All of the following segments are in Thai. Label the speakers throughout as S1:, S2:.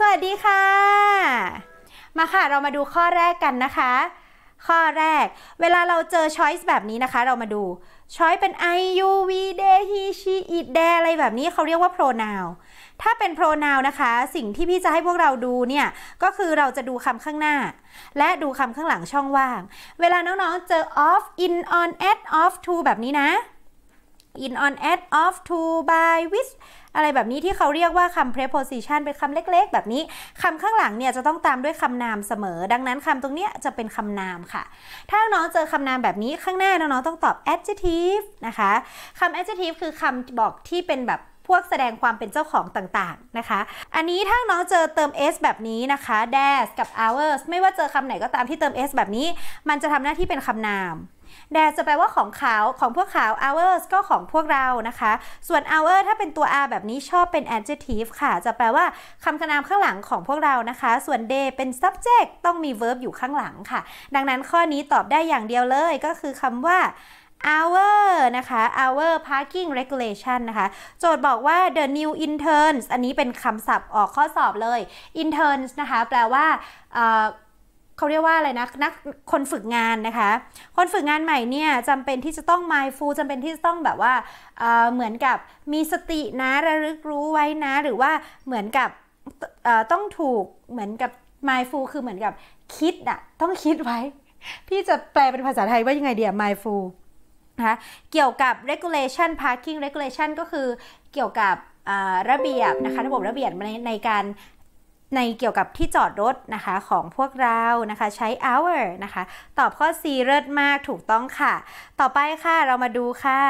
S1: สวัสดีค่ะ มาค่ะเรามาดูข้อแรกกันนะคะ ข้อแรกเวลาเราเจอช้อยส์แบบนี้นะคะ เรามาดู ช้อยเป็น I U V D He She It t h e อะไรแบบนี้เขาเรียกว่า pronoun ถ้าเป็น pronoun นะคะ สิ่งที่พี่จะให้พวกเราดูเนี่ย ก็คือเราจะดูคำข้างหน้า และดูคำข้างหลังช่องว่าง เวลาน้องๆ เจอ off in on at off to แบบนี้นะ in on at off to by with อะไรแบบนี้ที่เขาเรียกว่าคำ preposition เป็นคำเล็กๆ แบบนี้ คำข้างหลังเนี่ยจะต้องตามด้วยคำนามเสมอ ดังนั้น คำตรงเนี้ยจะเป็นคำนามค่ะ ถ้าน้องเจอคำนามแบบนี้ข้างหน้าน้องต้องตอบ adjective นะคะ คำ adjective คือคำบอกที่เป็นแบบพวกแสดงความเป็นเจ้าของต่างๆนะคะ อันนี้ถ้าน้องเจอเติม s แบบนี้นะคะ dash กับ hours ไม่ว่าเจอคำไหนก็ตามที่เติม s แบบนี้ มันจะทำหน้าที่เป็นคำนามแดจะแปลว่าของขาวของพวกขาว hours ก็ของพวกเรานะคะ ส่วน hour ถ้าเป็นตัว r แบบนี้ชอบเป็น adjective ค่ะ จะแปลว่าคำกนามข้างหลังของพวกเรานะคะ ส่วน day เป็น subject ต้องมี verb อยู่ข้างหลังค่ะ ดังนั้นข้อนี้ตอบได้อย่างเดียวเลยก็คือคำว่า hour นะคะ hour parking regulation นะคะ โจทย์บอกว่า the new interns อันนี้เป็นคำศัพท์ออกข้อสอบเลย interns นะคะ แปลว่าเขาเรียกว่าอะไรนะนักคนฝึกงานนะคะคนฝึกงานใหม่เนี่ยจำเป็นที่จะต้อง mindful จำเป็นที่จะต้องแบบว่าเเหมือนกับมีสตินะระลึกรู้ไว้นะหรือว่าเหมือนกับต้องถูกเหมือนกับ mindful คือเหมือนกับคิดอะต้องคิดไว้พี่จะแปลเป็นภาษาไทยว่ายังไงเดีย mindful นะเกี่ยวกับ regulation parking regulation ก็คือเกี่ยวกับระเบียบนะคะระบบระเบียบในในการในเกี่ยวกับที่จอดรถนะคะของพวกเรานะคะ ใช้ hour นะคะ ตอบข้อ C เลิศมากถูกต้องค่ะ ต่อไปค่ะ เรามาดูค่ะ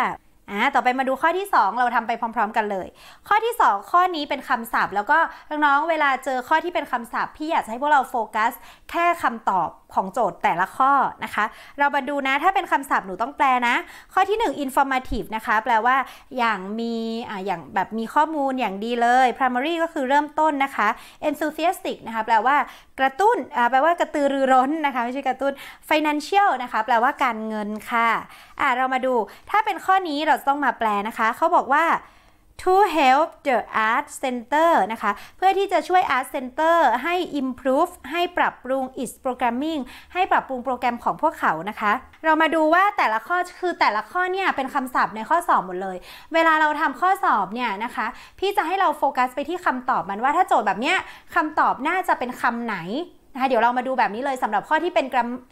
S1: อ่าต่อไปมาดูข้อที่ 2 เราทำไปพร้อมๆกันเลย ข้อที่ 2 ข้อนี้เป็นคำศัพท์ แล้วก็น้องๆเวลาเจอข้อที่เป็นคำศัพท์ พี่อยากให้พวกเราโฟกัสแค่คำตอบของโจทย์แต่ละข้อนะคะ เรามาดูนะถ้าเป็นคำศัพท์หนูต้องแปลนะ ข้อที่ 1 informative นะคะแปลว่าอย่างมีอ่าอย่างแบบมีข้อมูลอย่างดีเลย primary ก็คือเริ่มต้นนะคะ enthusiastic นะคะแปลว่ากระตุ้นอ่าแปลว่ากระตือรือร้นนะคะไม่ใช่กระตุ้น financial นะคะแปลว่าการเงินค่ะอ่าเรามาดูถ้าเป็นข้อนี้เราราต้องมาแปลนะคะ เขาบอกว่า to help the art center นะคะ เพื่อที่จะช่วย art center ให้ improve ให้ปรับปรุง its programming ให้ปรับปรุงโปรแกรมของพวกเขานะคะ เรามาดูว่าแต่ละข้อคือแต่ละข้อเนี่ยเป็นคำศัพท์ในข้อสอบหมดเลย เวลาเราทำข้อสอบเนี่ยนะคะ พี่จะให้เราโฟกัสไปที่คำตอบมันว่า ถ้าโจทย์แบบเนี้ยคำตอบน่าจะเป็นคำไหนนะคะเดี๋ยวเรามาดูแบบนี้เลยสำหรับข้อที่เป็น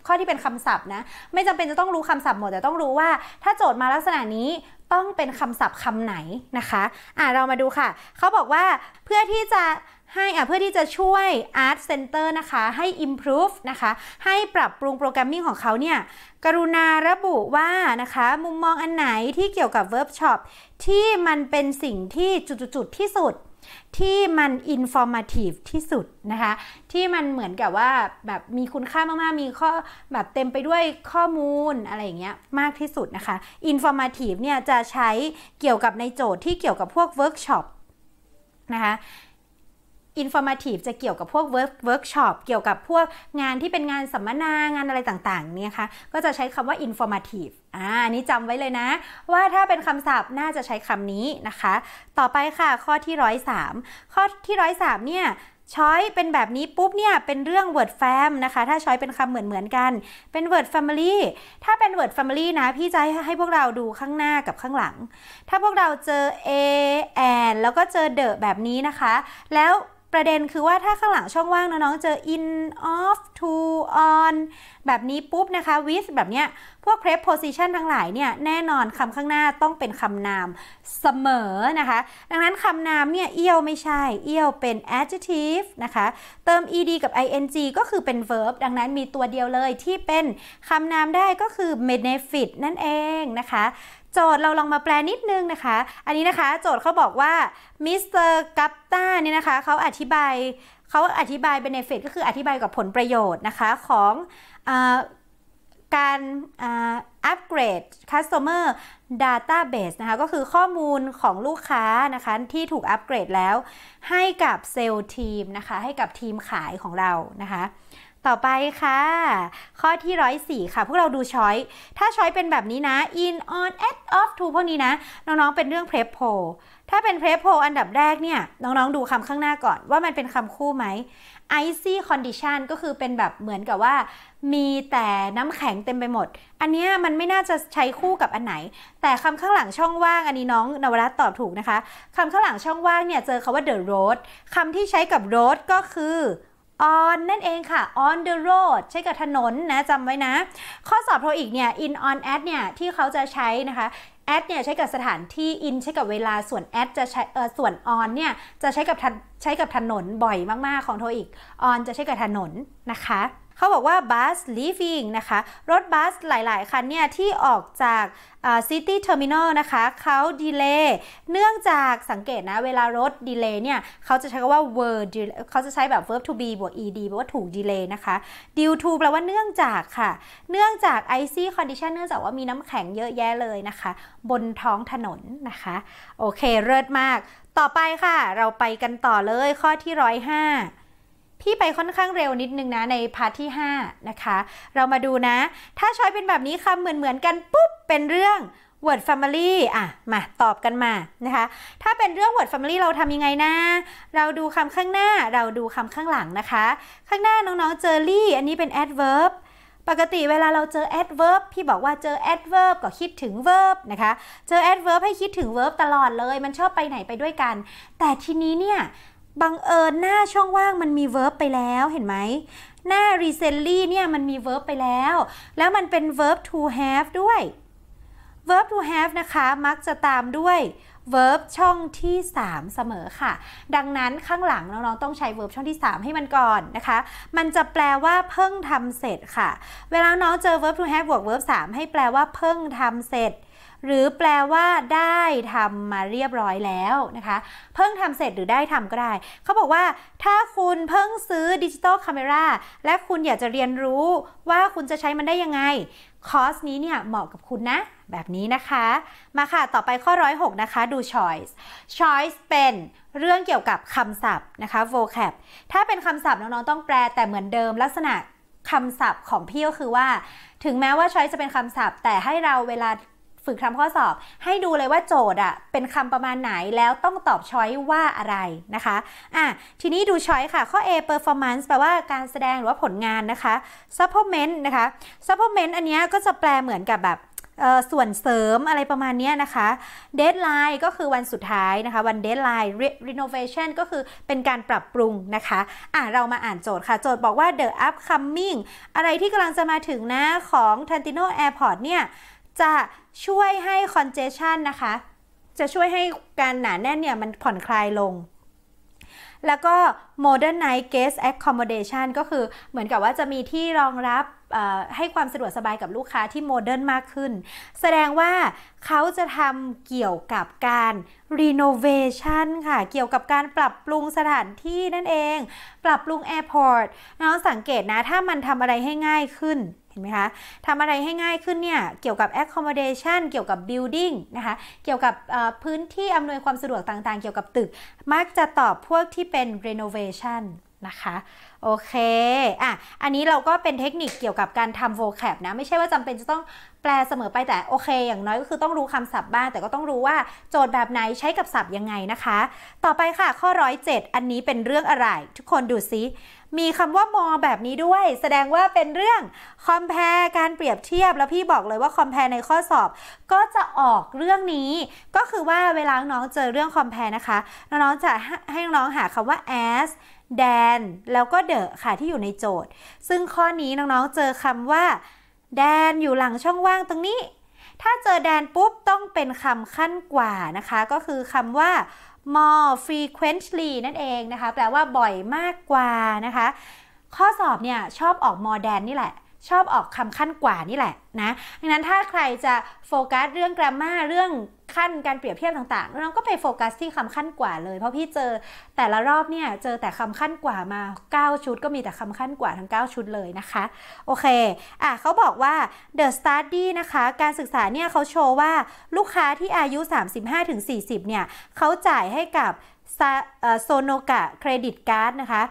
S1: ข้อที่เป็นคำศัพท์นะ ไม่จำเป็นจะต้องรู้คำศัพท์หมด แต่ต้องรู้ว่า ถ้าโจทย์มาลักษณะนี้ต้องเป็นคำศัพท์คำไหนนะคะอ่าเรามาดูค่ะ เขาบอกว่าเพื่อที่จะให้อ่เพื่อที่จะช่วย Art Center นะคะให้ improve นะคะให้ปรับปรุงโปรแกรมมิ่งของเขาเนี่ยกรุณาระบุว่านะคะ มุมมองอันไหนที่เกี่ยวกับ v e r b s h o p ที่มันเป็นสิ่งที่จุดๆที่สุดที่มันอินฟอร์มทีฟที่สุดนะคะ ที่มันเหมือนกับว่าแบบมีคุณค่ามากๆมีข้อแบบเต็มไปด้วยข้อมูลอะไรอย่างเงี้ยมากที่สุดนะคะอินฟอร์มทีฟเนี่ยจะใช้เกี่ยวกับในโจทย์ที่เกี่ยวกับพวกเวิร์กช็อปนะคะอินฟอร์มทีฟจะเกี่ยวกับพวกเวิร์กเวิร์กช็อป เกี่ยวกับพวกงานที่เป็นงานสัมมนางานอะไรต่างๆเนี่ยคะก็จะใช้คำว่าอินฟอร์มทีฟอ่านี้จำไว้เลยนะ ว่าถ้าเป็นคำศัพท์น่าจะใช้คำนี้นะคะ ต่อไปค่ะข้อที่ร้อยสามข้อที่ร้อยสามเนี่ยช้อยเป็นแบบนี้ ปุ๊บ เนี่ย เป็นเรื่อง word fam นะคะ ถ้าช้อยเป็นคำเหมือนเหมือนกัน เป็น word family ถ้าเป็น word family นะพี่จะให้พวกเราดูข้างหน้ากับข้างหลัง ถ้าพวกเราเจอ a and แล้วก็เจอ the แบบนี้นะคะ แล้วประเด็นคือว่าถ้าข้างหลังช่องว่างน้องๆเจอ in off to on แบบนี้ปุ๊บนะคะ with แบบเนี้ยพวก prep position ทั้งหลายเนี่ยแน่นอนคำข้างหน้าต้องเป็นคำนามเสมอนะคะ ดังนั้นคำนามเนี่ยเอียวไม่ใช่เอียวเป็น adjective นะคะ เติม ed กับ ing ก็คือเป็น verb ดังนั้นมีตัวเดียวเลยที่เป็นคำนามได้ก็คือ benefit นั่นเองนะคะโจทย์เราลองมาแปลนิดนึงนะคะ อันนี้นะคะ โจทย์เขาบอกว่ามิสเตอร์กัปตันเนี่ยนะคะเขาอธิบายเขาอธิบายเบเนฟิตก็คืออธิบายกับผลประโยชน์นะคะ ของอการอัปเกรด Customer Database นะคะก็คือข้อมูลของลูกค้านะคะ ที่ถูกอัปเกรดแล้วให้กับเซลล์ทีมนะคะ ให้กับทีมขายของเรานะคะต่อไปค่ะ ข้อที่ 104 ค่ะ พวกเราดูช้อย ถ้าช้อยเป็นแบบนี้นะ in on at off to พวกนี้นะ น้องๆเป็นเรื่อง prep p o ถ้าเป็น prep p o อันดับแรกเนี่ย น้องๆ ดูคำข้างหน้าก่อนว่ามันเป็นคำคู่ไหม icy condition ก็คือเป็นแบบเหมือนกับว่า มีแต่น้ำแข็งเต็มไปหมด อันนี้มันไม่น่าจะใช้คู่กับอันไหน แต่คำข้างหลังช่องว่างอันนี้น้องนวรัตตอบถูกนะคะคำข้างหลังช่องว่างเนี่ยเจอคาว่า the road คำที่ใช้กับ road ก็คือ on นั่นเองค่ะ on the road ใช้กับถนนนะจำไว้นะ ข้อสอบโทอีก เนี่ย in on at เนี่ย ที่เขาจะใช้นะคะ at เนี่ย ใช้กับสถานที่ in ใช้กับเวลาส่วน at จะใช้เออส่วน on เนี่ย จะใช้กับใช้กับถนนบ่อยมาก ๆ ของโทอีก on จะใช้กับถนนนะคะเขาบอกว่าบัสลีฟิงนะคะ รถบัสหลาย ๆ คันเนี่ย ที่ออกจากซิตี้เทอร์มินอลนะคะเขาดีเลย์เนื่องจากสังเกตนะ เวลารถดีเลย์เนี่ยเขาจะใช้คำว่า were เขาจะใช้แบบ verb to be บวก ed แปลว่าถูกดีเลย์นะคะ due to แปลว่าเนื่องจากค่ะ เนื่องจาก icy condition เนื่องจากว่ามีน้ำแข็งเยอะแยะเลยนะคะ บนท้องถนนนะคะ โอเคเลิศมาก ต่อไปค่ะเราไปกันต่อเลยข้อที่ร้อยห้าพี่ไปค่อนข้างเร็วนิดนึงนะในพาร์ทที่5นะคะ เรามาดูนะ ถ้าช้อยเป็นแบบนี้คำเหมือนๆกันปุ๊บเป็นเรื่อง word family อ่ะมาตอบกันมานะคะ ถ้าเป็นเรื่อง word family เราทำยังไงนะเราดูคำข้างหน้าเราดูคำข้างหลังนะคะ ข้างหน้าน้องๆเจอรี่ อันนี้เป็น adverb ปกติเวลาเราเจอ adverb พี่บอกว่าเจอ adverb ก็คิดถึง verb นะคะ เจอ adverb ให้คิดถึง verb ตลอดเลยมันชอบไปไหนไปด้วยกัน แต่ทีนี้เนี่ยบังเอิญหน้าช่องว่างมันมีเวิร์บไปแล้วเห็นไหมหน้า recently เนี่ยมันมีเวิร์บไปแล้ว แล้วมันเป็น verb to have ด้วย verb to have นะคะ มักจะตามด้วย verb ช่องที่ 3 เสมอค่ะ ดังนั้นข้างหลังน้องๆต้องใช้ verb ช่องที่3 ให้มันก่อนนะคะ มันจะแปลว่าเพิ่งทำเสร็จค่ะเวลาน้องเจอ verb to have บวก verb 3ให้แปลว่าเพิ่งทำเสร็จหรือแปลว่าได้ทำมาเรียบร้อยแล้วนะคะ เพิ่งทำเสร็จหรือได้ทำก็ได้ เขาบอกว่าถ้าคุณเพิ่งซื้อดิจิตอลคาเมราและคุณอยากจะเรียนรู้ว่าคุณจะใช้มันได้ยังไง คอร์สนี้เนี่ยเหมาะกับคุณนะ แบบนี้นะคะ มาค่ะต่อไปข้อ 106 นะคะดู choice choice เป็นเรื่องเกี่ยวกับคำศัพท์นะคะ vocab ถ้าเป็นคำศัพท์น้องๆต้องแปลแต่เหมือนเดิมลักษณะคำศัพท์ของพี่ก็คือว่า ถึงแม้ว่าช้อยจะเป็นคำศัพท์ แต่ให้เราเวลาฝึกทำข้อสอบให้ดูเลยว่าโจทย์อะเป็นคำประมาณไหนแล้วต้องตอบช้อยว่าอะไรนะคะ อ่ะทีนี้ดูช้อยค่ะข้อ A performance แปลว่าการแสดงหรือว่าผลงานนะคะ supplement นะคะ supplement อันนี้ก็จะแปลเหมือนกับแบบส่วนเสริมอะไรประมาณนี้นะคะเดทไลน์ก็คือวันสุดท้ายนะคะวันเดทไลน์ renovation ก็คือเป็นการปรับปรุงนะคะ อ่ะเรามาอ่านโจทย์ค่ะโจทย์บอกว่า the upcoming อะไรที่กำลังจะมาถึงนะของ Tantino Airport เนี่ยจะช่วยให้คอนเจชันนะคะ จะช่วยให้การหนาแน่นเนี่ยมันผ่อนคลายลง แล้วก็ modernize guest accommodation ก็คือเหมือนกับว่าจะมีที่รองรับให้ความสะดวกสบายกับลูกค้าที่โมเดิร์นมากขึ้น แสดงว่าเขาจะทำเกี่ยวกับการรีโนเวชันค่ะ เกี่ยวกับการปรับปรุงสถานที่นั่นเอง ปรับปรุงแอร์พอร์ต น้องสังเกตนะ ถ้ามันทำอะไรให้ง่ายขึ้น เห็นไหมคะทำอะไรให้ง่ายขึ้นเนี่ย เกี่ยวกับแอคคอมเดชันเกี่ยวกับบิลดิ้งนะคะ เกี่ยวกับพื้นที่อำนวยความสะดวกต่างๆ เกี่ยวกับตึก มักจะตอบพวกที่เป็นรีโนเวชันนะคะ โอเคอ่ะอันนี้เราก็เป็นเทคนิคเกี่ยวกับการทำโวแคปนะ ไม่ใช่ว่าจำเป็นจะต้องแปลเสมอไปแต่ โอเค อย่างน้อยก็คือต้องรู้คำศัพท์บ้าง แต่ก็ต้องรู้ว่าโจทย์แบบไหนใช้กับศัพท์ยังไงนะคะ ต่อไปค่ะข้อร้อยเจ็ดอันนี้เป็นเรื่องอะไร ทุกคนดูซิ มีคำว่ามอแบบนี้ด้วย แสดงว่าเป็นเรื่องคอมเพลการเปรียบเทียบแล้วพี่บอกเลยว่าคอมเพลในข้อสอบก็จะออกเรื่องนี้ ก็คือว่าเวลาน้องเจอเรื่องคอมเพลนะคะน้องจะให้น้องหาคำว่า as แดนแล้วก็เดอะค่ะที่อยู่ในโจทย์ ซึ่งข้อนี้น้องๆเจอคำว่า แดนอยู่หลังช่องว่างตรงนี้ ถ้าเจอแดนปุ๊บต้องเป็นคำขั้นกว่านะคะ ก็คือคำว่า more frequently นั่นเองนะคะ แปลว่าบ่อยมากกว่านะคะ ข้อสอบเนี่ยชอบออก more than นี่แหละชอบออกคำขั้นกว่านี่แหละนะดังนั้นถ้าใครจะโฟกัสเรื่องกราม่าเรื่องขั้นการเปรียบเทียบต่างๆเราก็ไปโฟกัสที่คำขั้นกว่าเลย เพราะพี่เจอแต่ละรอบเนี่ยเจอแต่คำขั้นกว่ามา 9 ชุดก็มีแต่คำขั้นกว่าทั้ง9ชุดเลยนะคะ โอเค อ่ะเขาบอกว่า The Study นะคะ การศึกษาเนี่ยเขาโชว์ว่าลูกค้าที่อายุ 35-40เนี่ยเขาจ่ายให้กับโซโนกะเครดิตการ์ดนะคะ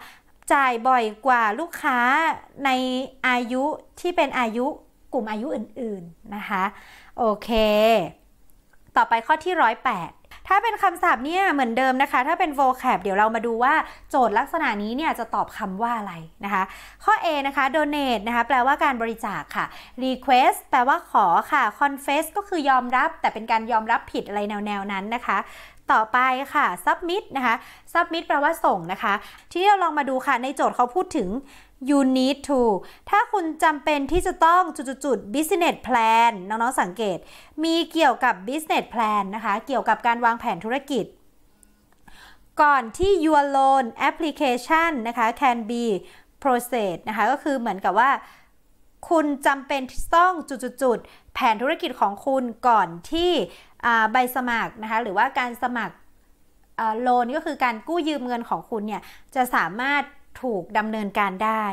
S1: จ่ายบ่อยกว่าลูกค้าในอายุที่เป็นอายุกลุ่มอายุอื่นๆ นะคะ โอเค ต่อไปข้อที่ 108 ถ้าเป็นคำศัพท์เนี่ยเหมือนเดิมนะคะ ถ้าเป็น vocab เดี๋ยวเรามาดูว่า โจทย์ลักษณะนี้เนี่ยจะตอบคำว่าอะไรนะคะ ข้อ A นะคะ donate นะคะแปลว่าการบริจาคค่ะ request แปลว่าขอค่ะ confess ก็คือยอมรับ แต่เป็นการยอมรับผิดอะไรแนวๆ นั้นนะคะต่อไปค่ะ submit นะคะ submit แปลว่าส่งนะคะ ที่เราลองมาดูค่ะ ในโจทย์เขาพูดถึง you need to ถ้าคุณจำเป็นที่จะต้องจุดๆ business plan น้องๆ สังเกตมีเกี่ยวกับ business plan นะคะ เกี่ยวกับการวางแผนธุรกิจ ก่อนที่ your loan application นะคะ can be process นะคะ ก็คือเหมือนกับว่า คุณจำเป็นต้องจุดๆแผนธุรกิจของคุณก่อนที่ใบสมัครนะคะหรือว่าการสมัครโลนก็คือการกู้ยืมเงินของคุณเนี่ยจะสามารถถูกดำเนินการได้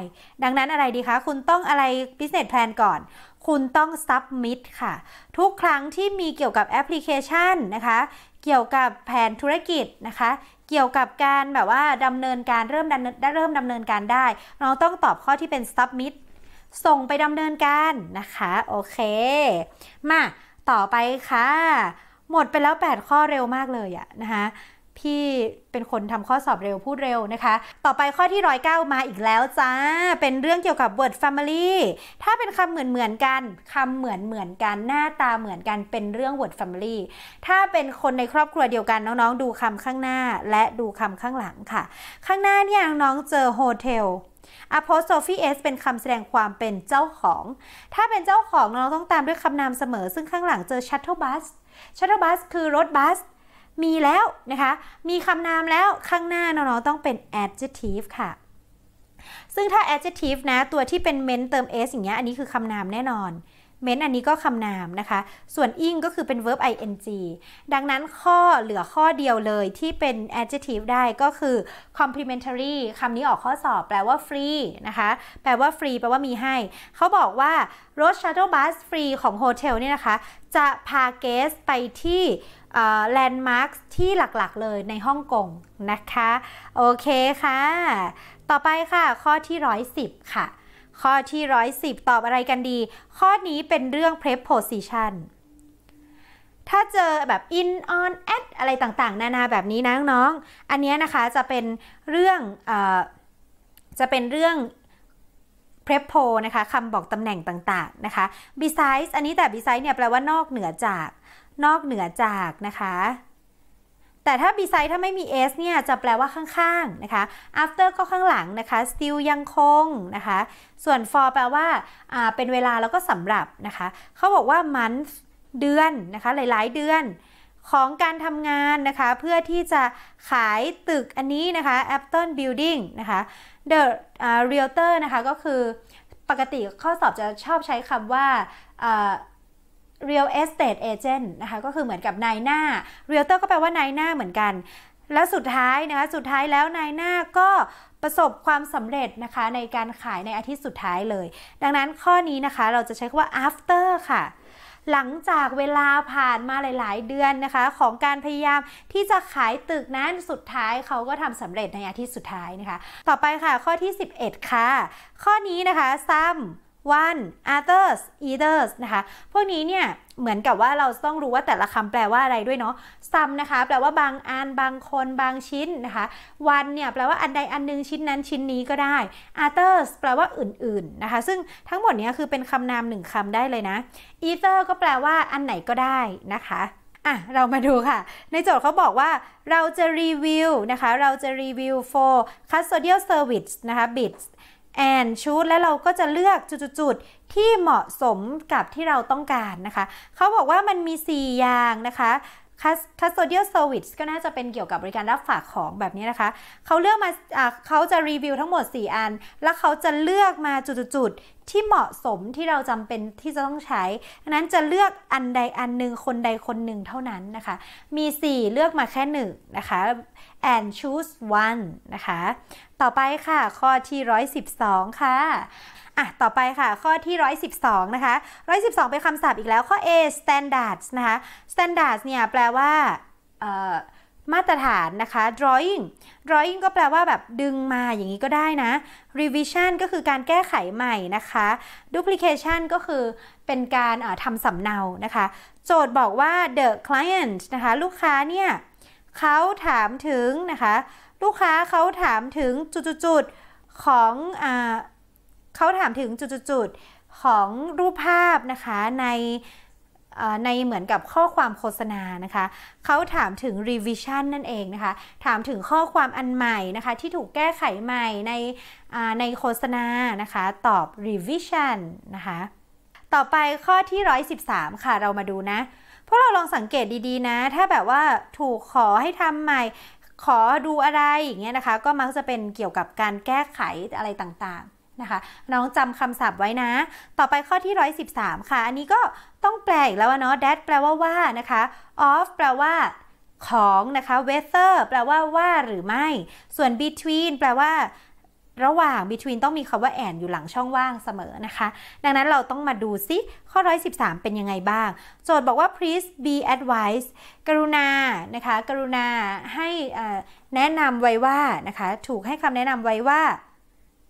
S1: ดังนั้นอะไรดีคะคุณต้องอะไร business plan ก่อน คุณต้อง submit ค่ะ ทุกครั้งที่มีเกี่ยวกับแอปพลิเคชันนะคะ เกี่ยวกับแผนธุรกิจ นะคะ เกี่ยวกับการแบบว่าดำเนินการเริ่มดำเนินเริ่มดำเนินการได้ เราต้องตอบข้อที่เป็น submit ส่งไปดำเนินการนะคะโอเค มาต่อไปค่ะหมดไปแล้ว 8 ข้อเร็วมากเลยอะนะคะพี่เป็นคนทำข้อสอบเร็วพูดเร็วนะคะต่อไปข้อที่ร้อยเก้ามาอีกแล้วจ้าเป็นเรื่องเกี่ยวกับ word family ถ้าเป็นคำเหมือนเหมือนกันคำเหมือนเหมือนกันหน้าตาเหมือนกันเป็นเรื่อง word family ถ้าเป็นคนในครอบครัวเดียวกันน้องๆดูคำข้างหน้าและดูคำข้างหลังค่ะ ข้างหน้าเนี่ยน้องเจอ hotel apostrophe s เป็นคำแสดงความเป็นเจ้าของ ถ้าเป็นเจ้าของเราต้องตามด้วยคำนามเสมอ ซึ่งข้างหลังเจอ shuttle bus shuttle bus คือรถบัส มีแล้วนะคะ มีคำนามแล้วข้างหน้าน้องๆต้องเป็น adjective ค่ะ ซึ่งถ้า adjective นะ ตัวที่เป็น m i n เติม s อย่างเงี้ยอันนี้คือคำนามแน่นอนเม้นอันนี้ก็คำนามนะคะ ส่วนอิงก็คือเป็น verb ing ดังนั้นข้อเหลือข้อเดียวเลยที่เป็น adjective ได้ก็คือ complementary คำนี้ออกข้อสอบแปลว่าฟรีนะคะ แปลว่าฟรีแปลว่ามีให้ เขาบอกว่ารถ shuttle bus free ของโฮเทลเนี่ยนะคะ จะพาเกสไปที่แลนด์มาร์คที่หลัก ๆเลยในฮ่องกงนะคะ โอเคค่ะ ต่อไปค่ะข้อที่ 110 ค่ะข้อที่ 110 ตอบอะไรกันดี ข้อนี้เป็นเรื่อง preposition ถ้าเจอแบบ in on at อะไรต่างๆ นานาแบบนี้นะน้อง อันนี้นะคะจะเป็นเรื่องอจะเป็นเรื่อง prepo นะคะคำบอกตำแหน่งต่างๆ นะคะ besides อันนี้แต่ besides เนี่ยแปลว่านอกเหนือจาก นอกเหนือจากนะคะแต่ถ้า beside ถ้าไม่มี s เนี่ย จะแปลว่าข้างๆนะคะ after ก็ข้างหลังนะคะ still ยังคงนะคะ ส่วน for แปลว่าเป็นเวลาแล้วก็สำหรับนะคะ เขาบอกว่า month เดือนนะคะ หลายๆ เดือนของการทำงานนะคะ เพื่อที่จะขายตึกอันนี้นะคะ Apton Building นะคะ The uh, Realtor นะคะ ก็คือปกติข้อสอบจะชอบใช้คำว่า uh, real estate agent นะคะก็คือเหมือนกับนายหน้า realtor ก็แปลว่านายหน้าเหมือนกัน แล้วสุดท้ายนะคะสุดท้ายแล้วนายหน้าก็ประสบความสำเร็จนะคะ ในการขายในอาทิตย์สุดท้ายเลย ดังนั้นข้อนี้นะคะเราจะใช้คำว่า after ค่ะ หลังจากเวลาผ่านมาหลาย ๆ เดือนนะคะ ของการพยายามที่จะขายตึกนั้นสุดท้ายเขาก็ทำสำเร็จในอาทิตย์สุดท้ายนะคะ ต่อไปค่ะ ข้อที่ 11 ค่ะ ข้อนี้นะคะซ้ำ one others a t e r s นะคะ พวกนี้เนี่ย เหมือนกับว่าเราต้องรู้ว่าแต่ละคำแปลว่าอะไรด้วยเนาะ some นะคะ แปลว่าบางอัน บางคน บางชิ้นนะคะ one เนี่ย แปลว่าอันใดอันหนึ่งชิ้นนั้นชิ้นนี้ก็ได้ others แปลว่าอื่นๆ นะคะ ซึ่งทั้งหมดนี้คือเป็นคำนามหนึ่งคำได้เลยนะ e เ t อ e r ก็แปลว่าอันไหนก็ได้นะคะ อ่ะ เรามาดูค่ะ ในโจทย์เขาบอกว่า เราจะรีวิวนะคะ เราจะรีวิว for custodial service นะคะ bits and choose แล้วเราก็จะเลือกจุดๆที่เหมาะสมกับที่เราต้องการนะคะเขาบอกว่ามันมี 4 อย่างนะคะ custodial service ก็น่าจะเป็นเกี่ยวกับบริการรับฝากของแบบนี้นะคะเขาเลือกมาเขาจะรีวิวทั้งหมด 4 อัน แล้วเขาจะเลือกมาจุดๆที่เหมาะสมที่เราจำเป็นที่จะต้องใช้ดังนั้นจะเลือกอันใดอันหนึ่งคนใดคนหนึ่งเท่านั้นนะคะ มี 4 เลือกมาแค่1นะคะ and choose one นะคะ ต่อไปค่ะข้อที่ 112 ค่ะ่ะต่อไปค่ะข้อที่ 112 นะคะ 112 เป็นคำศัพท์อีกแล้วข้อ A standards นะคะ standards เนี่ยแปลว่ามาตรฐานนะคะ drawing drawing ก็แปลว่าแบบดึงมาอย่างนี้ก็ได้นะ revision ก็คือการแก้ไขใหม่นะคะ duplication ก็คือเป็นการทำสำเนานะคะ โจทย์บอกว่า the client นะคะลูกค้าเนี่ยเขาถามถึงนะคะ ลูกค้าเขาถามถึงจุดๆของอเขาถามถึงจุดๆของรูปภาพนะคะในในเหมือนกับข้อความโฆษณานะคะเขาถามถึง revision นั่นเองนะคะถามถึงข้อความอันใหม่นะคะที่ถูกแก้ไขใหม่ในในโฆษณานะคะตอบ revision นะคะต่อไปข้อที่ 113 ค่ะเรามาดูนะพวกเราลองสังเกตดีๆนะ ถ้าแบบว่าถูกขอให้ทำใหม่ ขอดูอะไรอย่างเงี้ยนะคะ ก็มักจะเป็นเกี่ยวกับการแก้ไขอะไรต่างๆนะคะน้องจำคำศัพท์ไว้นะ ต่อไปข้อที่ 113 ค่ะ อันนี้ก็ต้องแปลอีกแล้วเนาะ that แปลว่าว่า นะคะ of แปลว่า ของนะคะ w e a t h e r แปลว่าว่าหรือไม่ ส่วน between แปลว่าระหว่าง between ต้องมีคำว่า and อยู่หลังช่องว่างเสมอนะคะ ดังนั้นเราต้องมาดูซิข้อ 113 เป็นยังไงบ้าง โจทย์บอกว่า please be advised กรุณา นะคะ กรุณาให้แนะนำไว้ว่า นะคะ ถูก ให้คำแนะนำไว้ว่า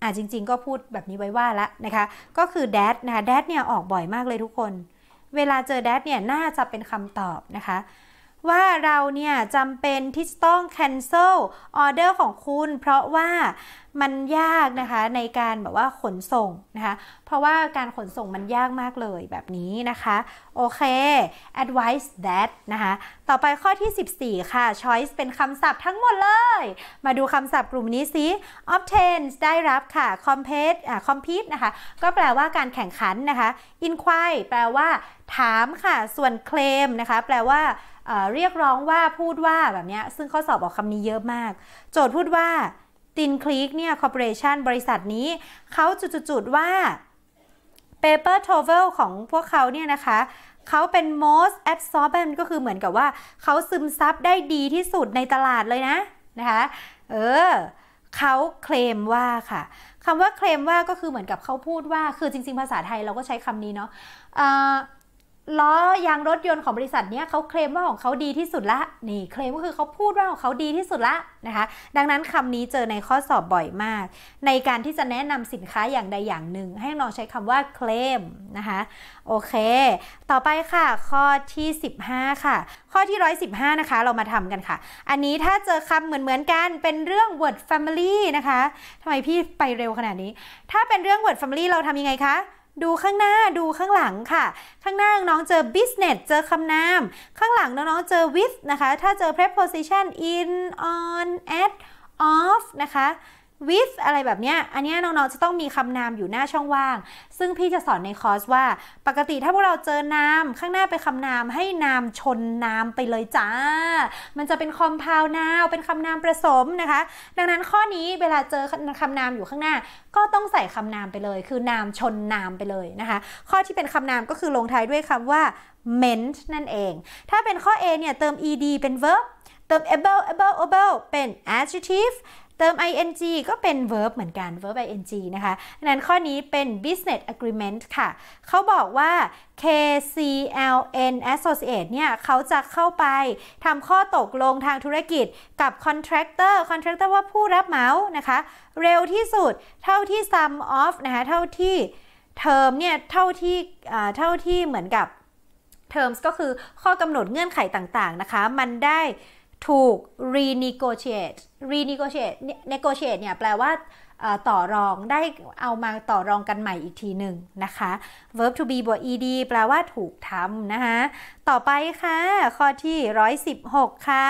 S1: อ่ะจริงๆ ก็พูดแบบนี้ไว้ว่าละนะคะ ก็คือ t ด a ดนะคะแดดเนี่ยออกบ่อยมากเลยทุกคน เวลาเจอ t ด a ดเนี่ยน่าจะเป็นคำตอบนะคะว่าเราเนี่ยจำเป็นที่จะต้อง cancel order ของคุณ เพราะว่ามันยากนะคะในการแบบว่าขนส่งนะคะเพราะว่าการขนส่งมันยากมากเลยแบบนี้นะคะ โอเค advice that นะคะ ต่อไปข้อที่ 14 ค่ะ choice เป็นคำศัพท์ทั้งหมดเลย มาดูคำศัพท์กลุ่มนี้สิ obtain ได้รับค่ะ compete อ่ compete นะคะ ก็แปลว่าการแข่งขันนะคะ inquire แปลว่าถามค่ะ ส่วน claim นะคะแปลว่าเรียกร้องว่าพูดว่าแบบนี้ ซึ่งข้อสอบออกคำนี้เยอะมาก โจทย์พูดว่าตินคลีกเนี่ยคอร์ปอเรชันบริษัทนี้ เขาจุดๆว่า Paper t o v e l ของพวกเขาเนี่ยนะคะเขาเป็น most absorbent ก็คือเหมือนกับว่าเขาซึมซับได้ดีที่สุดในตลาดเลยนะ นะคะ เออเขาเคลมว่าค่ะคำว่าเคลมว่าก็คือเหมือนกับเขาพูดว่าคือจริง ๆภาษาไทยเราก็ใช้คำนี้เนาะล้อยางรถยนต์ของบริษัทนี้เขาเคลมว่าของเขาดีที่สุดละนี่เคลมก็คือเขาพูดว่าของเขาดีที่สุดละนะคะดังนั้นคำนี้เจอในข้อสอบบ่อยมาก ในการที่จะแนะนำสินค้าอย่างใดอย่างหนึ่ง ให้น้องใช้คำว่าเคลมนะคะโอเค ต่อไปค่ะข้อที่ 15 ค่ะ ข้อที่115นะคะ เรามาทำกันค่ะ อันนี้ถ้าเจอคำเหมือนเหมือนกันเป็นเรื่อง word family นะคะ ทำไมพี่ไปเร็วขนาดนี้ ถ้าเป็นเรื่อง word family เราทำยังไงคะดูข้างหน้าดูข้างหลังค่ะ ข้างหน้าน้องเจอ business เจอคำนาม ข้างหลังน้องๆเจอ with นะคะ ถ้าเจอ preposition in on at off นะคะ with อะไรแบบเนี้ย อันนี้น้องๆ จะต้องมีคำนามอยู่หน้าช่องว่าง ซึ่งพี่จะสอนในคอร์สว่า ปกติถ้าพวกเราเจอนามข้างหน้าเป็นคำนามให้นามชนนามไปเลยจ้า มันจะเป็นคอมเพลนาวเป็นคำนามผสมนะคะ ดังนั้นข้อนี้เวลาเจอคำนามอยู่ข้างหน้า ก็ต้องใส่คำนามไปเลย คือนามชนนามไปเลยนะคะ ข้อที่เป็นคำนามก็คือลงท้ายด้วยคำว่า meant นั่นเอง ถ้าเป็นข้อ A เนี่ยเติม ed เป็น verb เติม able able able เป็น adjective เติม ing ก็เป็น verb เหมือนกัน verb ing นะคะดังนั้นข้อนี้เป็น business agreement ค่ะ เขาบอกว่า KCLN Associate เนี่ย เขาจะเข้าไปทำข้อตกลงทางธุรกิจกับ contractor contractor ว่าผู้รับเหมา นะคะ เร็วที่สุด เท่าที่ sum of นะคะ เท่าที่เทอมเนี่ย เท่าที่เท่าที่เหมือนกับ terms ก็คือข้อกำหนดเงื่อนไขต่างๆ นะคะ มันได้ถูก renegotiate renegotiate negotiate เนี่ยแปลว่าต่อรองได้เอามาต่อรองกันใหม่อีกทีหนึ่งนะคะ verb to be บวก ed แปลว่าถูกทำนะคะต่อไปค่ะข้อที่ 116 ค่ะ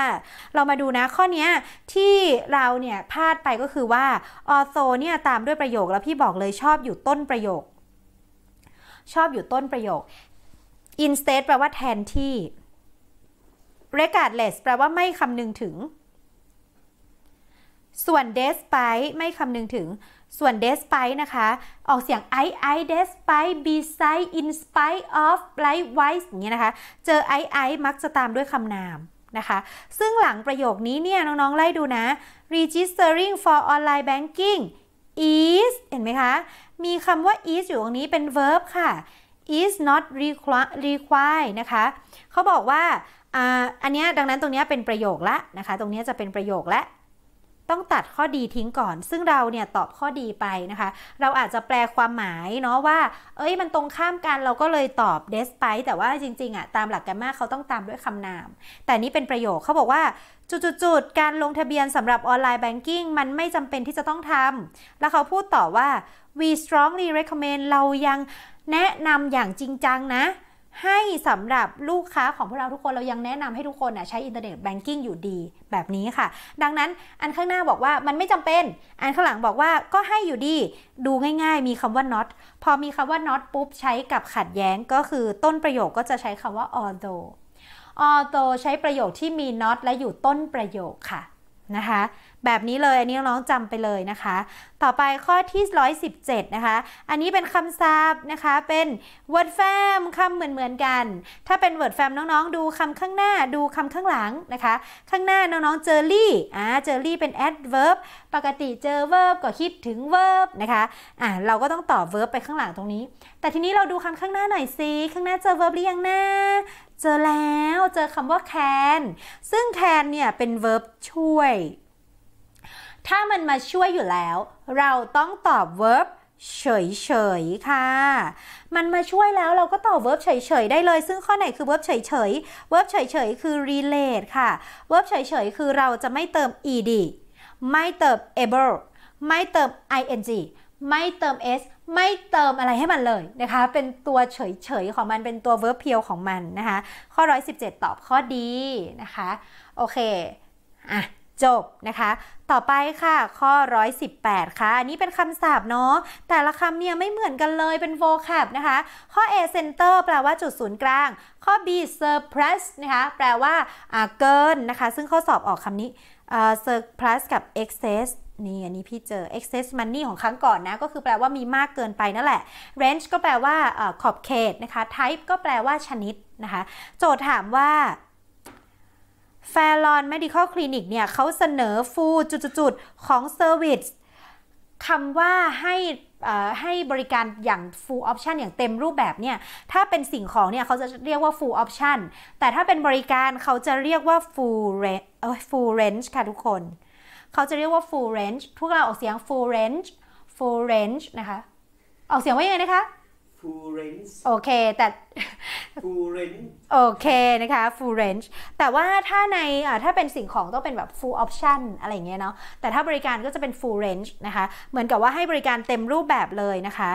S1: เรามาดูนะข้อนี้ที่เราเนี่ยพลาดไปก็คือว่า a l s o เนี่ยตามด้วยประโยคแล้วพี่บอกเลยชอบอยู่ต้นประโยค ชอบอยู่ต้นประโยค instead แปลว่าแทนที่ regardless แปลว่าไม่คำนึงถึง ส่วน despite ไม่คำนึงถึง ส่วน despite นะคะ ออกเสียง i i despite beside in spite of likewise อย่างเงี้ยนะคะ เจอ i i มักจะตามด้วยคำนามนะคะ ซึ่งหลังประโยคนี้เนี่ยน้องๆ ไล่ดูนะ registering for online banking is เห็นไหมคะ มีคำว่า is อยู่ตรงนี้เป็น verb ค่ะ is not require นะคะ เขาบอกว่าอันนี้ดังนั้นตรงนี้เป็นประโยคละนะคะ ตรงนี้จะเป็นประโยคละ ต้องตัดข้อดีทิ้งก่อนซึ่งเราเนี่ยตอบข้อดีไปนะคะ เราอาจจะแปลความหมายเนาะว่า เอ้ยมันตรงข้ามกันเราก็เลยตอบ despite แต่ว่าจริงๆอะ่ะตามหลักกันมากเขาต้องตามด้วยคำนาม แต่นี่เป็นประโยคเขาบอกว่า จุดๆการลงทะเบียนสำหรับออนไลน์แบงกิ้งมันไม่จำเป็นที่จะต้องทำแล้วเขาพูดต่อว่า we strongly recommend เรายังแนะนำอย่างจริงจังนะให้สำหรับลูกค้าของพวกเราทุกคนเรายังแนะนำให้ทุกคนนะใช้อินเทอร์เน็ตแบงกิ้งอยู่ดี แบบนี้ค่ะ ดังนั้นอันข้างหน้าบอกว่ามันไม่จำเป็น อันข้างหลังบอกว่าก็ให้อยู่ดีดูง่ายๆ มีคำว่า not พอมีคำว่า not ปุ๊บใช้กับขัดแย้งก็คือต้นประโยคก็จะใช้คำว่า although although ใช้ประโยคที่มี not และอยู่ต้นประโยคค่ะนะคะแบบนี้เลย อันนี้น้องจำไปเลยนะคะ ต่อไปข้อที่117นะคะ อันนี้เป็นคำศัพท์นะคะ เป็น word fam คำเหมือนเหมือนกัน ถ้าเป็น word fam น้องๆ ดูคำข้างหน้า ดูคำข้างหลังนะคะ ข้างหน้าน้องๆเจอรี่อ่า เจอรี่เป็น adverb ปกติเจอ verb ก็คิดถึง verb นะคะ อ่าเราก็ต้องต่อ verb ไปข้างหลังตรงนี้ แต่ทีนี้เราดูคำข้างหน้าหน่อยสิข้างหน้าเจอ verb หรือยังนะเจอแล้ว เจอคำว่า can ซึ่ง can เนี่ยเป็น verb ช่วยถ้ามันมาช่วยอยู่แล้วเราต้องตอบ verb เฉยๆ ค่ะ มันมาช่วยแล้วเราก็ตอบ verb เฉยๆ ได้เลยซึ่งข้อไหนคือ verb เฉยๆ verb เฉยๆ คือ relate ค่ะ verb เฉยๆ คือเราจะไม่เติม ed ไม่เติม able ไม่เติม ing ไม่เติม s ไม่เติมอะไรให้มันเลยนะคะ เป็นตัวเฉยๆ ของมันเป็นตัว verb เพียวของมันนะคะ ข้อ 117 ตอบข้อดีนะคะ โอเค อ่ะจบ นะคะ ต่อไปค่ะข้อ 118 ค่ะอันนี้เป็นคำศัพท์เนาะแต่ละคำเนี่ยไม่เหมือนกันเลยเป็นโ o คับนะคะ ข้อ A center แปลว่าจุดศูนย์กลาง ข้อ B surplus นะคะแปลว่าเกินนะคะ ซึ่งข้อสอบออกคำนี้ surplus กับ excess นี่อันนี้พี่เจอ excess money ของครั้งก่อนนะ ก็คือแปลว่ามีมากเกินไปนั่นแหละ range ก็แปลว่าขอบเขตนะคะ type ก็แปลว่าชนิดนะคะโจทย์ถามว่าแฟลอน Medical Clinic เนี่ยเขาเสนอฟูจุดๆของเซอร์วิสคำว่าให้ให้บริการอย่าง full option อย่างเต็มรูปแบบเนี่ยถ้าเป็นสิ่งของเนี่ยเขาจะเรียกว่า full option แต่ถ้าเป็นบริการเขาจะเรียกว่า full range full range ค่ะทุกคน เขาจะเรียกว่า full range พวกเราออกเสียง full range full range นะคะ ออกเสียงว่ายังไงนะคะ f u a n โอเคแต่ full โอเคนะคะ full range แต่ว่าถ้าในถ้าเป็นสิ่งของต้องเป็นแบบ full option อะไรเงี้ยเนาะแต่ถ้าบริการก็จะเป็น full range นะคะ เหมือนกับว่าให้บริการเต็มรูปแบบเลยนะคะ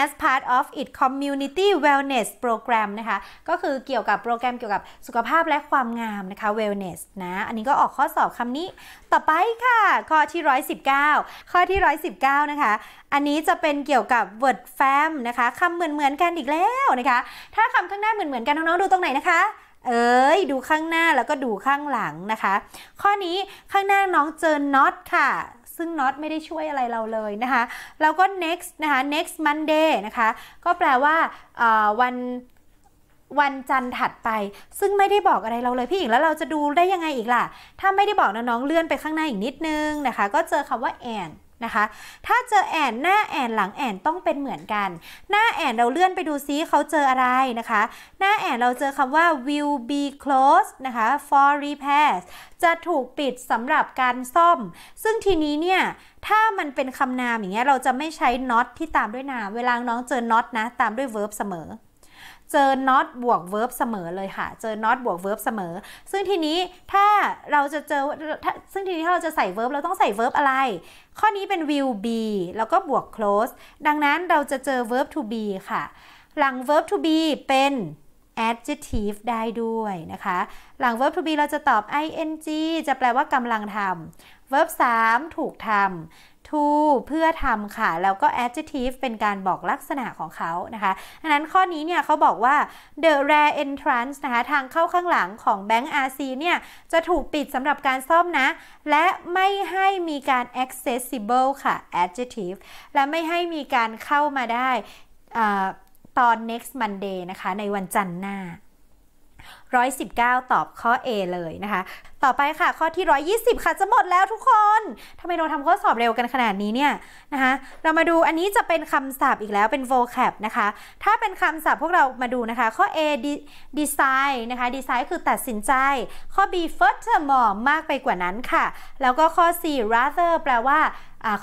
S1: as part of its community wellness program นะคะ ก็คือเกี่ยวกับโปรแกรมเกี่ยวกับสุขภาพและความงามนะคะ wellness นะ อันนี้ก็ออกข้อสอบคำนี้ ต่อไปค่ะ ข้อที่ 119ข้อที่119 นะคะ อันนี้จะเป็นเกี่ยวกับ word fam นะคะคำเหมือนเหมือนกันอีกแล้วนะคะ ถ้าคำข้างหน้าเหมือนเหมือนกันน้องๆดูตรงไหนนะคะ เอ้ย ดูข้างหน้าแล้วก็ดูข้างหลังนะคะ ข้อนี้ข้างหน้าน้องเจอ not ค่ะซึ่งน็อตไม่ได้ช่วยอะไรเราเลยนะคะ แล้วก็ next นะคะ next Monday นะคะ ก็แปลว่าวันวันจันทร์ถัดไป ซึ่งไม่ได้บอกอะไรเราเลยพี่หญิงแล้วเราจะดูได้ยังไงอีกล่ะ ถ้าไม่ได้บอกน้องเลื่อนไปข้างหน้าอีกนิดนึงนะคะ ก็เจอคำว่า and นะคะถ้าเจอแอน หน้าแอนหลังแอน ต้องเป็นเหมือนกัน หน้าแอนเราเลื่อนไปดูซิเขาเจออะไรนะคะหน้าแอนเราเจอคำว่า will be closed นะคะ for repairs จะถูกปิดสำหรับการซ่อม ซึ่งทีนี้เนี่ย ถ้ามันเป็นคำนามอย่างเงี้ยเราจะไม่ใช้ not ที่ตามด้วยนามเวลาน้องเจอ not นะ ตามด้วย verb เสมอเจอ not บวก verb เสมอเลยค่ะ เจอ not บวก verb เสมอ ซึ่งทีนี้ถ้าเราจะเจอ ซึ่งทีนี้ถ้าเราจะใส่ verb เราต้องใส่ verb อะไร ข้อนี้เป็น will be แล้วก็บวก close ดังนั้นเราจะเจอ verb to be ค่ะ หลัง verb to be เป็น adjective ได้ด้วยนะคะ หลัง verb to be เราจะตอบ ing จะแปลว่ากำลังทำ verb 3 ถูกทำ to เพื่อทำค่ะ แล้วก็ adjective เป็นการบอกลักษณะของเขานะคะดังนั้นข้อนี้เนี่ยเขาบอกว่า the rare entrance นะคะ ทางเข้าข้างหลังของ bank RC เนี่ย จะถูกปิดสำหรับการซ่อมนะ และไม่ให้มีการ accessible ค่ะ adjective และไม่ให้มีการเข้ามาได้ตอน next Monday นะคะ ในวันจันทร์หน้า119 ตอบข้อ A เลยนะคะ ต่อไปค่ะข้อที่ 120 ค่ะจะหมดแล้วทุกคน ทำไมเราทำข้อสอบเร็วกันขนาดนี้เนี่ยนะคะ เรามาดูอันนี้จะเป็นคำศัพท์อีกแล้วเป็น vocab นะคะ ถ้าเป็นคำศัพท์พวกเรามาดูนะคะข้อ A design นะคะ design คือตัดสินใจ ข้อ B furthermore มากไปกว่านั้นค่ะ แล้วก็ข้อ C rather แปลว่า